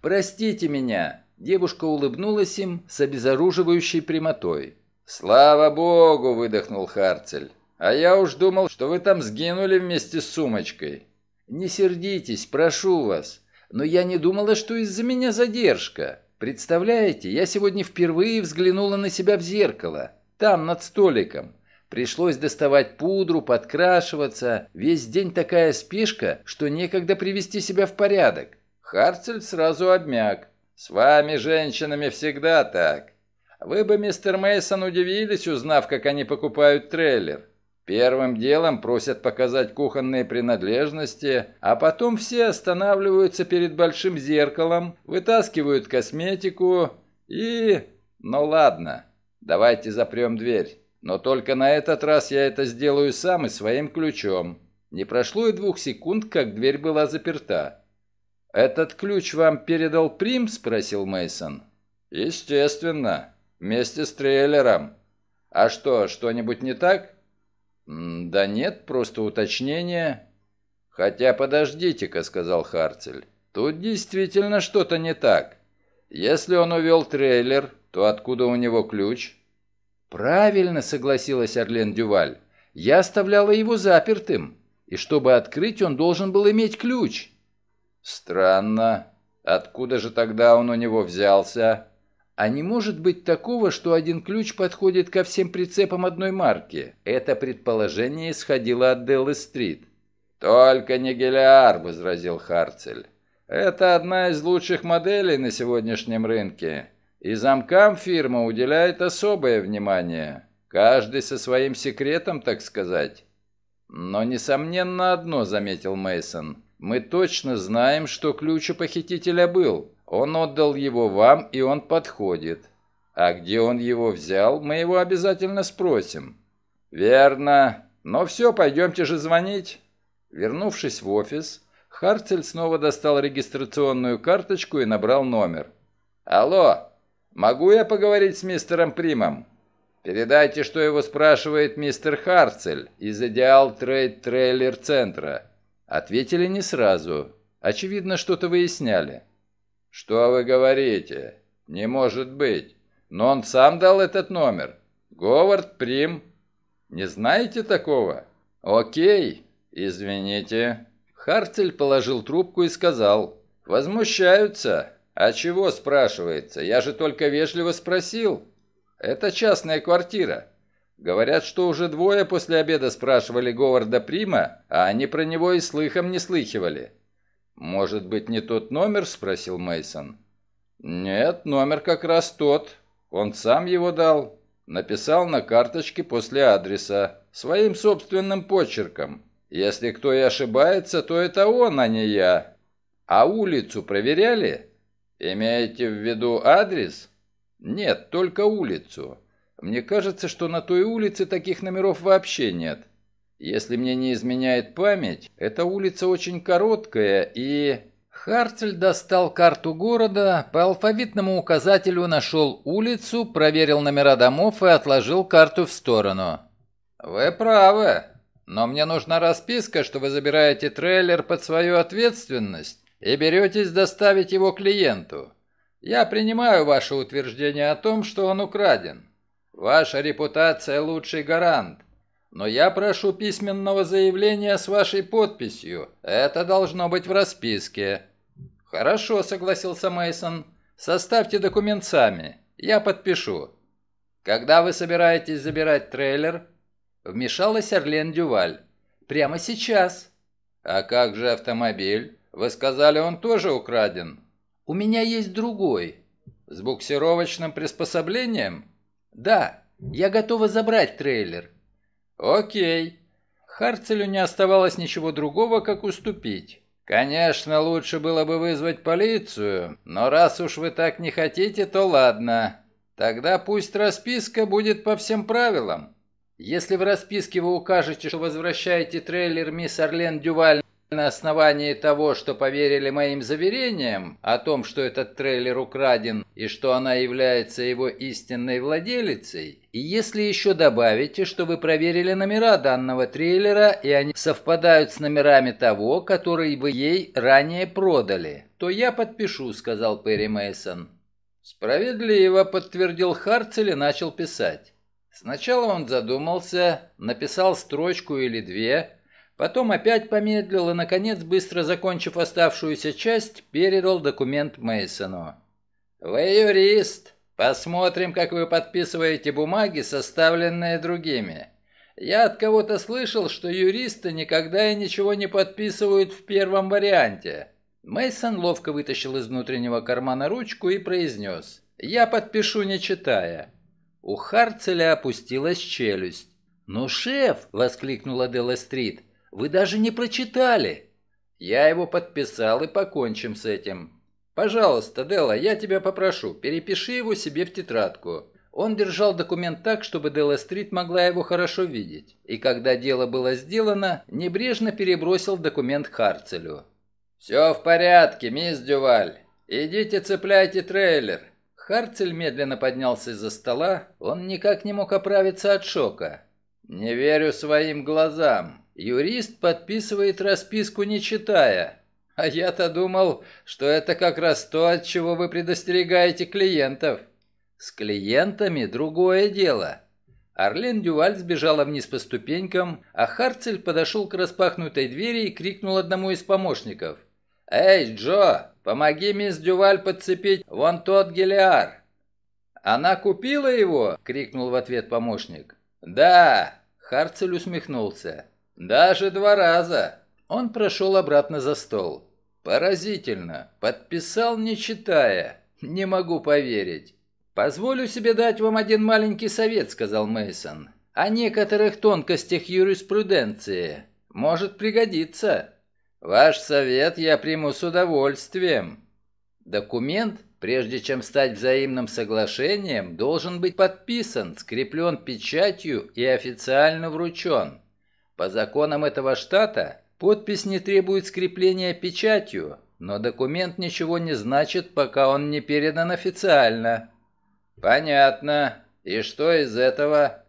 «Простите меня, Девушка улыбнулась им с обезоруживающей прямотой. «Слава богу!» – выдохнул Харцель. «А я уж думал, что вы там сгинули вместе с сумочкой». «Не сердитесь, прошу вас. Но я не думала, что из-за меня задержка. Представляете, я сегодня впервые взглянула на себя в зеркало. Там, над столиком. Пришлось доставать пудру, подкрашиваться. Весь день такая спешка, что некогда привести себя в порядок». Харцель сразу обмяк. С вами, женщинами, всегда так. Вы бы, мистер Мейсон, удивились, узнав, как они покупают трейлер. Первым делом просят показать кухонные принадлежности, а потом все останавливаются перед большим зеркалом, вытаскивают косметику и... Ну ладно, давайте запрем дверь. Но только на этот раз я это сделаю сам и своим ключом. Не прошло и двух секунд, как дверь была заперта. «Этот ключ вам передал Прим?» – спросил Мейсон. «Естественно. Вместе с трейлером. А что, что-нибудь не так?» «Да нет, просто уточнение». «Хотя подождите-ка», – сказал Харцель. «Тут действительно что-то не так. Если он увел трейлер, то откуда у него ключ?» «Правильно», – согласилась Орлен Дюваль. «Я оставляла его запертым, и чтобы открыть, он должен был иметь ключ». «Странно. Откуда же тогда он у него взялся?» «А не может быть такого, что один ключ подходит ко всем прицепам одной марки?» Это предположение исходило от Деллы Стрит. «Только не Гелиар», — возразил Харцель. «Это одна из лучших моделей на сегодняшнем рынке, и замкам фирма уделяет особое внимание. Каждый со своим секретом, так сказать». «Но, несомненно, одно», — заметил Мейсон. Мы точно знаем, что ключ у похитителя был. Он отдал его вам, и он подходит. А где он его взял, мы его обязательно спросим». «Верно. Но все, пойдемте же звонить». Вернувшись в офис, Харцель снова достал регистрационную карточку и набрал номер. «Алло, могу я поговорить с мистером Примом?» «Передайте, что его спрашивает мистер Харцель из «Идеал Трейд Трейлер Центра». Ответили не сразу. Очевидно, что-то выясняли. «Что вы говорите? Не может быть. Но он сам дал этот номер. Говард Прим. Не знаете такого?» «Окей. Извините». Харцель положил трубку и сказал. «Возмущаются. А чего, спрашивается? Я же только вежливо спросил. Это частная квартира. Говорят, что уже двое после обеда спрашивали Говарда Прима, а они про него и слыхом не слыхивали. Может быть, не тот номер, спросил Мейсон. Нет, номер как раз тот. Он сам его дал, написал на карточке после адреса своим собственным почерком. Если кто и ошибается, то это он, а не я. А улицу проверяли? Имеете в виду адрес? Нет, только улицу. Мне кажется, что на той улице таких номеров вообще нет. Если мне не изменяет память, эта улица очень короткая и... Харцель достал карту города, по алфавитному указателю нашел улицу, проверил номера домов и отложил карту в сторону. «Вы правы, но мне нужна расписка, что вы забираете трейлер под свою ответственность и беретесь доставить его клиенту. Я принимаю ваше утверждение о том, что он украден. Ваша репутация лучший гарант. Но я прошу письменного заявления с вашей подписью. Это должно быть в расписке. Хорошо, согласился Мейсон. Составьте документ сами. Я подпишу. Когда вы собираетесь забирать трейлер? Вмешалась Орлен Дюваль. Прямо сейчас. А как же автомобиль? Вы сказали, он тоже украден. У меня есть другой. С буксировочным приспособлением? «Да, я готова забрать трейлер». «Окей». Харцелю не оставалось ничего другого, как уступить. «Конечно, лучше было бы вызвать полицию, но раз уж вы так не хотите, то ладно. Тогда пусть расписка будет по всем правилам». Если в расписке вы укажете, что возвращаете трейлер мисс Орлен Дюваль на основании того, что поверили моим заверениям о том, что этот трейлер украден и что она является его истинной владелицей, и если еще добавите, что вы проверили номера данного трейлера и они совпадают с номерами того, который вы ей ранее продали, то я подпишу, сказал Перри Мейсон. Справедливо подтвердил Харцель и начал писать. Сначала он задумался, написал строчку или две, Потом опять помедлил и, наконец, быстро закончив оставшуюся часть, передал документ Мейсону. «Вы юрист. Посмотрим, как вы подписываете бумаги, составленные другими. Я от кого-то слышал, что юристы никогда и ничего не подписывают в первом варианте». Мейсон ловко вытащил из внутреннего кармана ручку и произнес «Я подпишу, не читая». У Харцеля опустилась челюсть. «Ну, шеф!» — воскликнула Делла Стрит. Вы даже не прочитали. Я его подписал и покончим с этим. Пожалуйста, Дела, я тебя попрошу, перепиши его себе в тетрадку. Он держал документ так, чтобы Дела Стрит могла его хорошо видеть. И когда дело было сделано, небрежно перебросил документ Харцелю. «Все в порядке, мисс Дюваль. Идите цепляйте трейлер». Харцель медленно поднялся из-за стола. Он никак не мог оправиться от шока. «Не верю своим глазам. Юрист подписывает расписку, не читая. А я-то думал, что это как раз то, от чего вы предостерегаете клиентов. С клиентами другое дело. Орлен Дюваль сбежала вниз по ступенькам, а Харцель подошел к распахнутой двери и крикнул одному из помощников. «Эй, Джо, помоги мисс Дюваль подцепить вон тот гелиар!» «Она купила его?» — крикнул в ответ помощник. «Да!» — Харцель усмехнулся. Даже два раза. Он прошел обратно за стол. Поразительно. Подписал, не читая. Не могу поверить. Позволю себе дать вам один маленький совет, сказал Мейсон. О некоторых тонкостях юриспруденции. Может пригодиться. Ваш совет я приму с удовольствием. Документ, прежде чем стать взаимным соглашением, должен быть подписан, скреплен печатью и официально вручен. По законам этого штата подпись не требует скрепления печатью, но документ ничего не значит, пока он не передан официально. Понятно. И что из этого?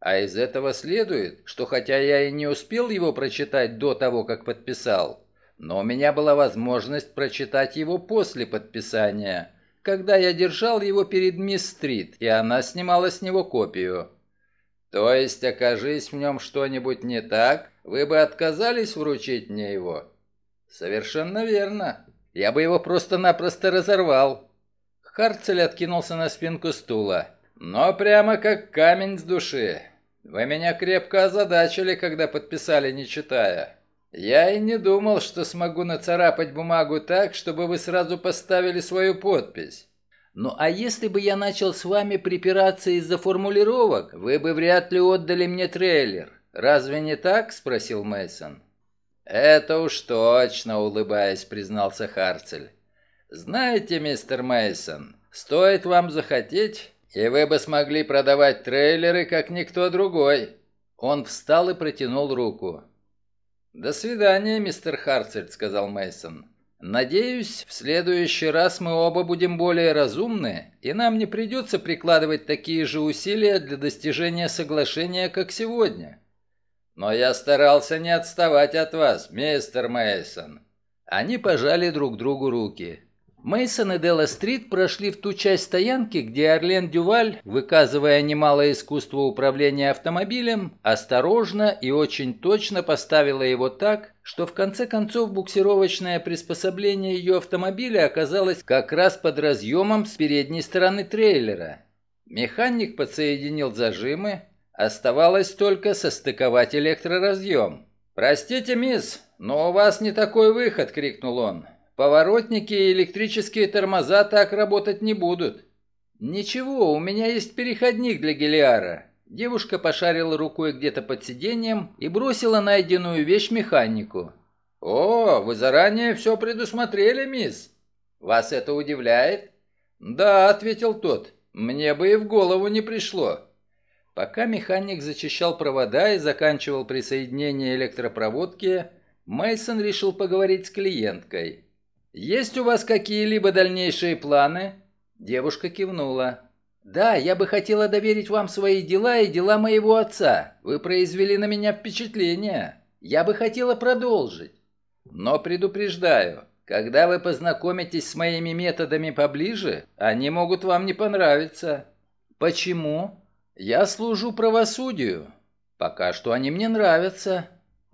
А из этого следует, что хотя я и не успел его прочитать до того, как подписал, но у меня была возможность прочитать его после подписания, когда я держал его перед мисс Стрит, и она снимала с него копию. То есть, окажись в нем что-нибудь не так, вы бы отказались вручить мне его? Совершенно верно. Я бы его просто-напросто разорвал. Харцель откинулся на спинку стула. Но прямо как камень с души. Вы меня крепко озадачили, когда подписали, не читая. Я и не думал, что смогу нацарапать бумагу так, чтобы вы сразу поставили свою подпись. Ну а если бы я начал с вами припираться из-за формулировок, вы бы вряд ли отдали мне трейлер. Разве не так? спросил Мейсон. Это уж точно, улыбаясь, признался Харцель. Знаете, мистер Мейсон, стоит вам захотеть, и вы бы смогли продавать трейлеры как никто другой. Он встал и протянул руку. До свидания, мистер Харцель, сказал Мейсон. Надеюсь, в следующий раз мы оба будем более разумны, и нам не придется прикладывать такие же усилия для достижения соглашения, как сегодня. Но я старался не отставать от вас, мистер Мейсон. Они пожали друг другу руки. Мейсон и Делла Стрит прошли в ту часть стоянки, где Орлен Дюваль, выказывая немало искусства управления автомобилем, осторожно и очень точно поставила его так, что в конце концов буксировочное приспособление ее автомобиля оказалось как раз под разъемом с передней стороны трейлера. Механик подсоединил зажимы, оставалось только состыковать электроразъем. «Простите, мисс, но у вас не такой выход!» – крикнул он. Поворотники и электрические тормоза так работать не будут. Ничего, у меня есть переходник для Гелиара. Девушка пошарила рукой где-то под сиденьем и бросила найденную вещь механику. «О, вы заранее все предусмотрели, мисс!» «Вас это удивляет?» «Да», — ответил тот, — «мне бы и в голову не пришло». Пока механик зачищал провода и заканчивал присоединение электропроводки, Мейсон решил поговорить с клиенткой. «Есть у вас какие-либо дальнейшие планы?» Девушка кивнула. «Да, я бы хотела доверить вам свои дела и дела моего отца. Вы произвели на меня впечатление. Я бы хотела продолжить. Но предупреждаю, когда вы познакомитесь с моими методами поближе, они могут вам не понравиться». «Почему?» «Я служу правосудию. Пока что они мне нравятся.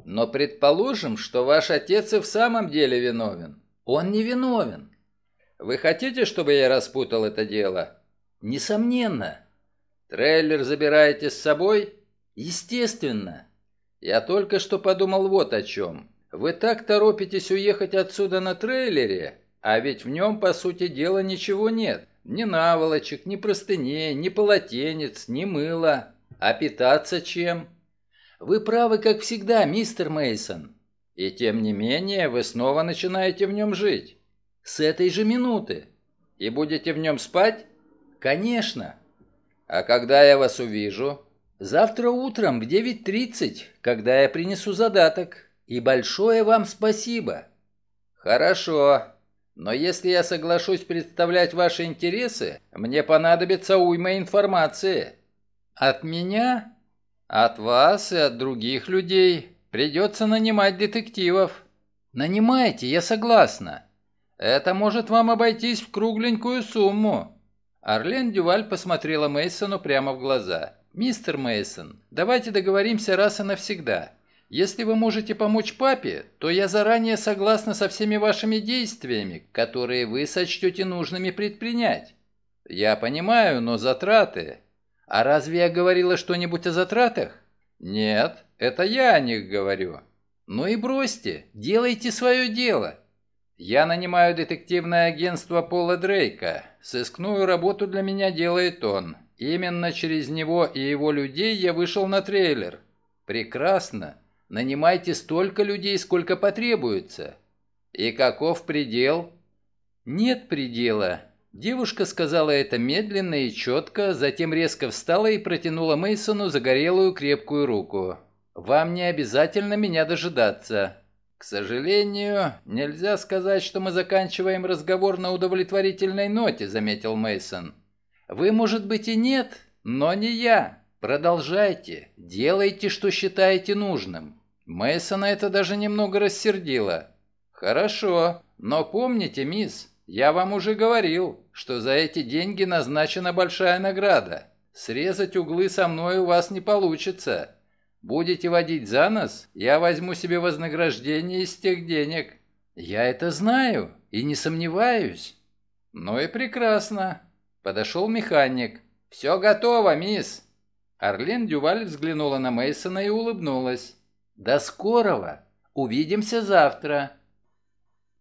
Но предположим, что ваш отец и в самом деле виновен. Он не виновен. Вы хотите, чтобы я распутал это дело? Несомненно. Трейлер забираете с собой? Естественно. Я только что подумал вот о чем. Вы так торопитесь уехать отсюда на трейлере, а ведь в нем, по сути дела, ничего нет. Ни наволочек, ни простыней, ни полотенец, ни мыла. А питаться чем? Вы правы, как всегда, мистер Мейсон. И тем не менее вы снова начинаете в нем жить. С этой же минуты. И будете в нем спать? Конечно. А когда я вас увижу? Завтра утром в 9.30, когда я принесу задаток. И большое вам спасибо. Хорошо. Но если я соглашусь представлять ваши интересы, мне понадобится уйма информации. От меня? От вас и от других людей. Придется нанимать детективов. Нанимайте, я согласна. Это может вам обойтись в кругленькую сумму. Арлен Дюваль посмотрела Мейсону прямо в глаза. Мистер Мейсон, давайте договоримся раз и навсегда. Если вы можете помочь папе, то я заранее согласна со всеми вашими действиями, которые вы сочтете нужными предпринять. Я понимаю, но затраты. А разве я говорила что-нибудь о затратах? «Нет, это я о них говорю. Ну и бросьте, делайте свое дело. Я нанимаю детективное агентство Пола Дрейка. Сыскную работу для меня делает он. Именно через него и его людей я вышел на трейлер. Прекрасно. Нанимайте столько людей, сколько потребуется. И каков предел? Нет предела. Девушка сказала это медленно и четко, затем резко встала и протянула Мейсону загорелую крепкую руку. «Вам не обязательно меня дожидаться». «К сожалению, нельзя сказать, что мы заканчиваем разговор на удовлетворительной ноте», — заметил Мейсон. «Вы, может быть, и нет, но не я. Продолжайте, делайте, что считаете нужным». Мейсона это даже немного рассердило. «Хорошо, но помните, мисс, я вам уже говорил, что за эти деньги назначена большая награда. Срезать углы со мной у вас не получится. Будете водить за нос, я возьму себе вознаграждение из тех денег. Я это знаю и не сомневаюсь. Ну и прекрасно. Подошел механик. Все готово, мисс. Орлен Дюваль взглянула на Мейсона и улыбнулась. До скорого. Увидимся завтра.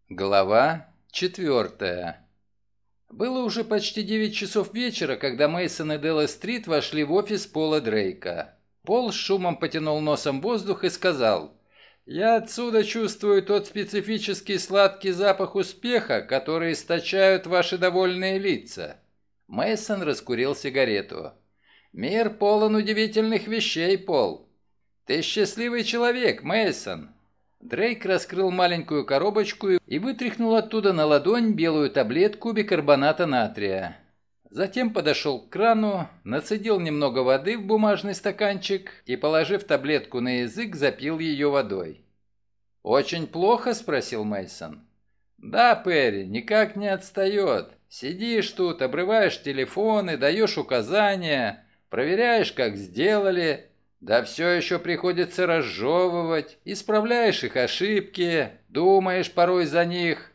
Глава Четвертое. Было уже почти 9 часов вечера, когда Мейсон и Делла Стрит вошли в офис Пола Дрейка. Пол с шумом потянул носом воздух и сказал, «Я отсюда чувствую тот специфический сладкий запах успеха, который источают ваши довольные лица». Мейсон раскурил сигарету. «Мир полон удивительных вещей, Пол. Ты счастливый человек, Мейсон. Дрейк раскрыл маленькую коробочку и вытряхнул оттуда на ладонь белую таблетку бикарбоната натрия. Затем подошел к крану, нацедил немного воды в бумажный стаканчик и, положив таблетку на язык, запил ее водой. «Очень плохо?» – спросил Мейсон. «Да, Перри, никак не отстает. Сидишь тут, обрываешь телефоны, даешь указания, проверяешь, как сделали, да все еще приходится разжевывать, исправляешь их ошибки, думаешь порой за них.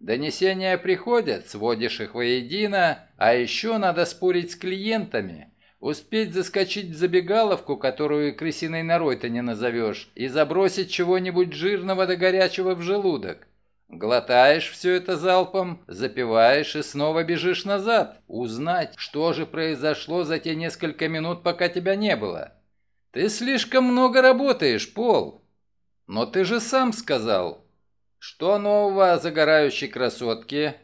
Донесения приходят, сводишь их воедино, а еще надо спорить с клиентами, успеть заскочить в забегаловку, которую крысиной норой-то не назовешь, и забросить чего-нибудь жирного до горячего в желудок. Глотаешь все это залпом, запиваешь и снова бежишь назад, узнать, что же произошло за те несколько минут, пока тебя не было. «Ты слишком много работаешь, Пол!» «Но ты же сам сказал!» «Что нового о загорающей красотке?»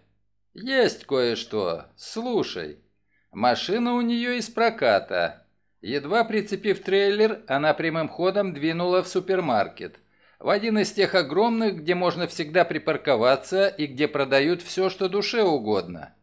«Есть кое-что. Слушай. Машина у нее из проката. Едва прицепив трейлер, она прямым ходом двинула в супермаркет. В один из тех огромных, где можно всегда припарковаться и где продают все, что душе угодно.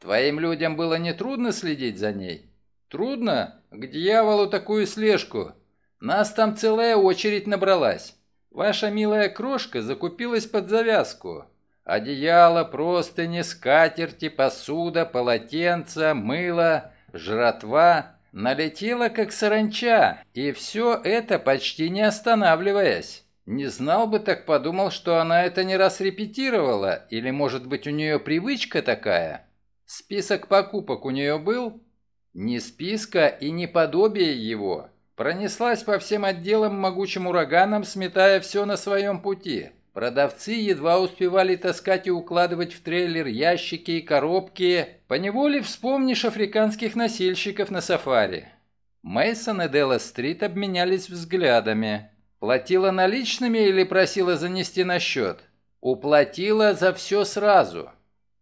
Твоим людям было нетрудно следить за ней?» «Трудно? К дьяволу такую слежку! Нас там целая очередь набралась. Ваша милая крошка закупилась под завязку. Одеяло, простыни, скатерти, посуда, полотенца, мыло, жратва налетела как саранча, и все это почти не останавливаясь. Не знал бы, так подумал, что она это не раз репетировала, или, может быть, у нее привычка такая. Список покупок у нее был? Ни списка и ни подобия его пронеслась по всем отделам могучим ураганом, сметая все на своем пути. Продавцы едва успевали таскать и укладывать в трейлер ящики и коробки, поневоле вспомнишь африканских носильщиков на сафари. Мейсон и Делла Стрит обменялись взглядами. Платила наличными или просила занести на счет? Уплатила за все сразу.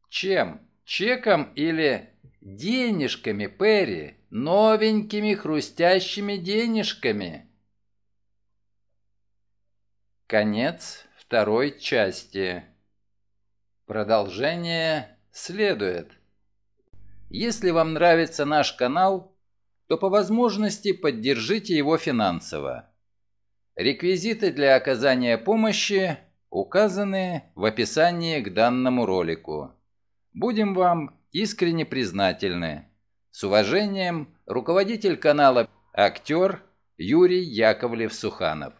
Чем? Чеком или Денежками, Перри, новенькими хрустящими денежками. Конец второй части. Продолжение следует. Если вам нравится наш канал, то по возможности поддержите его финансово. Реквизиты для оказания помощи указаны в описании к данному ролику. Будем вам искренне признательны. С уважением, руководитель канала «Актер» Юрий Яковлев-Суханов.